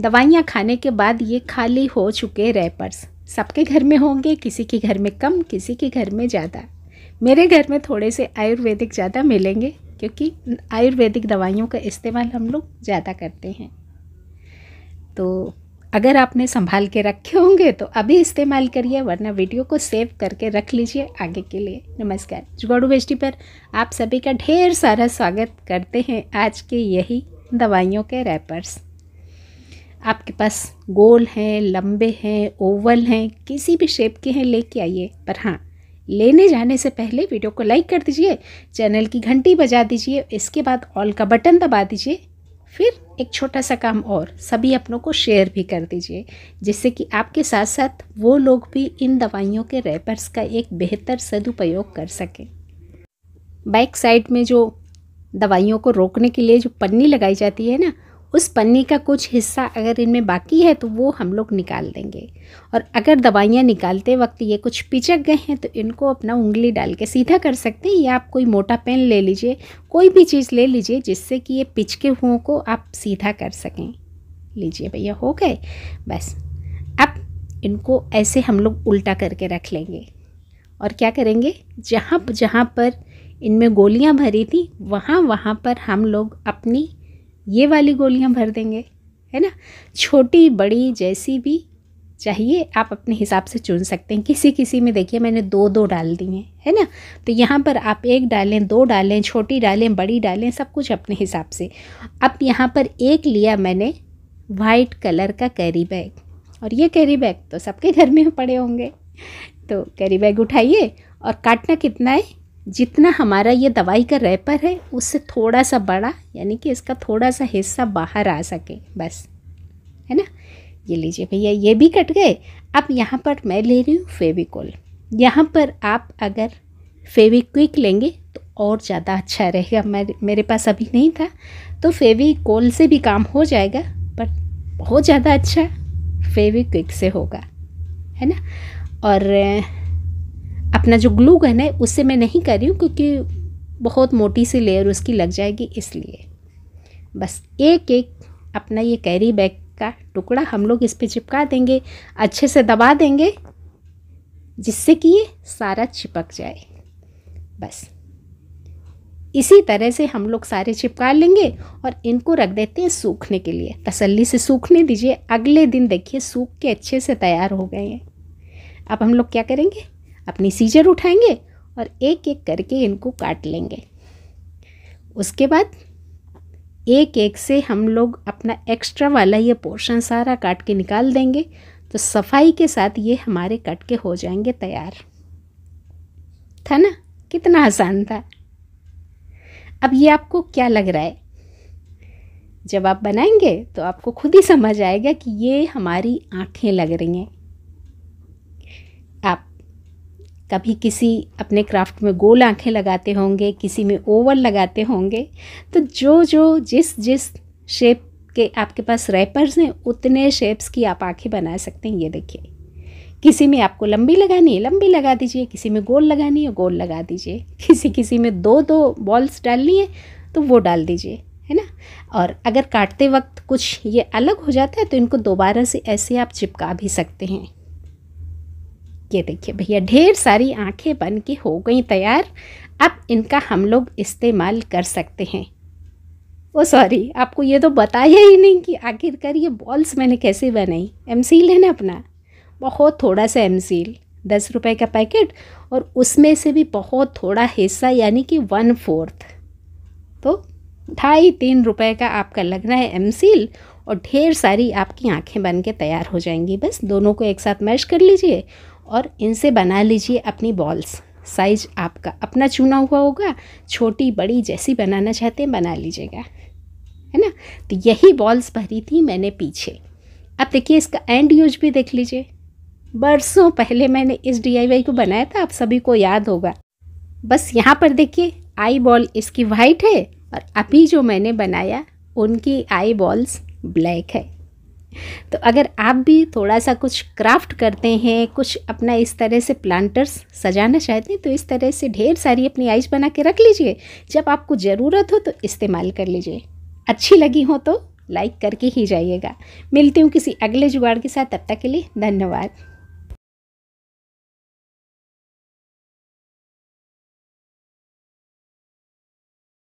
दवाइयाँ खाने के बाद ये खाली हो चुके रैपर्स सबके घर में होंगे किसी के घर में कम किसी के घर में ज़्यादा मेरे घर में थोड़े से आयुर्वेदिक ज़्यादा मिलेंगे क्योंकि आयुर्वेदिक दवाइयों का इस्तेमाल हम लोग ज़्यादा करते हैं तो अगर आपने संभाल के रखे होंगे तो अभी इस्तेमाल करिए वरना वीडियो को सेव करके रख लीजिए आगे के लिए नमस्कार जुगाड़ू बेस्टी पर आप सभी का ढेर सारा स्वागत करते हैं आज के यही दवाइयों के रैपर्स आपके पास गोल हैं लंबे हैं ओवल हैं किसी भी शेप के हैं लेके आइए पर हाँ लेने जाने से पहले वीडियो को लाइक कर दीजिए चैनल की घंटी बजा दीजिए इसके बाद ऑल का बटन दबा दीजिए फिर एक छोटा सा काम और सभी अपनों को शेयर भी कर दीजिए जिससे कि आपके साथ साथ वो लोग भी इन दवाइयों के रैपर्स का एक बेहतर सदुपयोग कर सकें बैक साइड में जो दवाइयों को रोकने के लिए जो पन्नी लगाई जाती है ना उस पन्नी का कुछ हिस्सा अगर इनमें बाकी है तो वो हम लोग निकाल देंगे और अगर दवाइयाँ निकालते वक्त ये कुछ पिचक गए हैं तो इनको अपना उंगली डाल के सीधा कर सकते हैं या आप कोई मोटा पेन ले लीजिए कोई भी चीज़ ले लीजिए जिससे कि ये पिचके हुओं को आप सीधा कर सकें लीजिए भैया हो गए बस अब इनको ऐसे हम लोग उल्टा करके रख लेंगे और क्या करेंगे जहाँ जहाँ पर इनमें गोलियाँ भरी थी वहाँ वहाँ पर हम लोग अपनी ये वाली गोलियां भर देंगे है ना छोटी बड़ी जैसी भी चाहिए आप अपने हिसाब से चुन सकते हैं किसी किसी में देखिए मैंने दो दो डाल दी हैं है ना तो यहाँ पर आप एक डालें दो डालें छोटी डालें बड़ी डालें सब कुछ अपने हिसाब से अब यहाँ पर एक लिया मैंने वाइट कलर का कैरी बैग और ये कैरी बैग तो सबके घर में पड़े होंगे तो कैरी बैग उठाइए और काटना कितना है जितना हमारा ये दवाई का रैपर है उससे थोड़ा सा बड़ा यानी कि इसका थोड़ा सा हिस्सा बाहर आ सके बस है ना ये लीजिए भैया ये भी कट गए अब यहाँ पर मैं ले रही हूँ फेविकोल यहाँ पर आप अगर फेविक्विक लेंगे तो और ज़्यादा अच्छा रहेगा मेरे मेरे पास अभी नहीं था तो फेविकोल से भी काम हो जाएगा बट बहुत ज़्यादा अच्छा फेविक्विक से होगा है ना और अपना जो ग्लू गन है उससे मैं नहीं कर रही हूँ क्योंकि बहुत मोटी सी लेयर उसकी लग जाएगी इसलिए बस एक एक अपना ये कैरी बैग का टुकड़ा हम लोग इस पर चिपका देंगे अच्छे से दबा देंगे जिससे कि ये सारा चिपक जाए बस इसी तरह से हम लोग सारे चिपका लेंगे और इनको रख देते हैं सूखने के लिए तसल्ली से सूखने दीजिए अगले दिन देखिए सूख के अच्छे से तैयार हो गए हैं अब हम लोग क्या करेंगे अपनी सीजर उठाएंगे और एक एक करके इनको काट लेंगे उसके बाद एक एक से हम लोग अपना एक्स्ट्रा वाला ये पोर्शन सारा काट के निकाल देंगे तो सफाई के साथ ये हमारे कट के हो जाएंगे तैयार था ना कितना आसान था अब ये आपको क्या लग रहा है जब आप बनाएंगे तो आपको खुद ही समझ आएगा कि ये हमारी आँखें लग रही हैं आप कभी किसी अपने क्राफ्ट में गोल आँखें लगाते होंगे किसी में ओवल लगाते होंगे तो जो जो जिस जिस शेप के आपके पास रैपर्स हैं उतने शेप्स की आप आँखें बना सकते हैं ये देखिए किसी में आपको लंबी लगानी है लंबी लगा दीजिए किसी में गोल लगानी है गोल लगा दीजिए किसी किसी में दो दो बॉल्स डालनी है तो वो डाल दीजिए है ना और अगर काटते वक्त कुछ ये अलग हो जाता है तो इनको दोबारा से ऐसे आप चिपका भी सकते हैं ये देखिए भैया ढेर सारी आंखें बन के हो गई तैयार अब इनका हम लोग इस्तेमाल कर सकते हैं ओ सॉरी आपको ये तो बताया ही नहीं कि आखिरकार ये बॉल्स मैंने कैसे बनाई एम सील है ना अपना बहुत थोड़ा सा एम सील दस रुपये का पैकेट और उसमें से भी बहुत थोड़ा हिस्सा यानी कि वन फोर्थ तो ढाई तीन रुपए का आपका लगना है एम सील और ढेर सारी आपकी आंखें बन के तैयार हो जाएंगी बस दोनों को एक साथ मैश कर लीजिए और इनसे बना लीजिए अपनी बॉल्स साइज आपका अपना चुना हुआ होगा छोटी बड़ी जैसी बनाना चाहते हैं बना लीजिएगा है ना तो यही बॉल्स भरी थी मैंने पीछे अब देखिए इसका एंड यूज भी देख लीजिए बरसों पहले मैंने इस डी को बनाया था आप सभी को याद होगा बस यहाँ पर देखिए आई बॉल इसकी वाइट है और अभी जो मैंने बनाया उनकी आई बॉल्स ब्लैक है तो अगर आप भी थोड़ा सा कुछ क्राफ्ट करते हैं कुछ अपना इस तरह से प्लांटर्स सजाना चाहते हैं तो इस तरह से ढेर सारी अपनी आइज बना के रख लीजिए जब आपको ज़रूरत हो तो इस्तेमाल कर लीजिए अच्छी लगी हो तो लाइक करके ही जाइएगा मिलती हूँ किसी अगले जुगाड़ के साथ तब तक के लिए धन्यवाद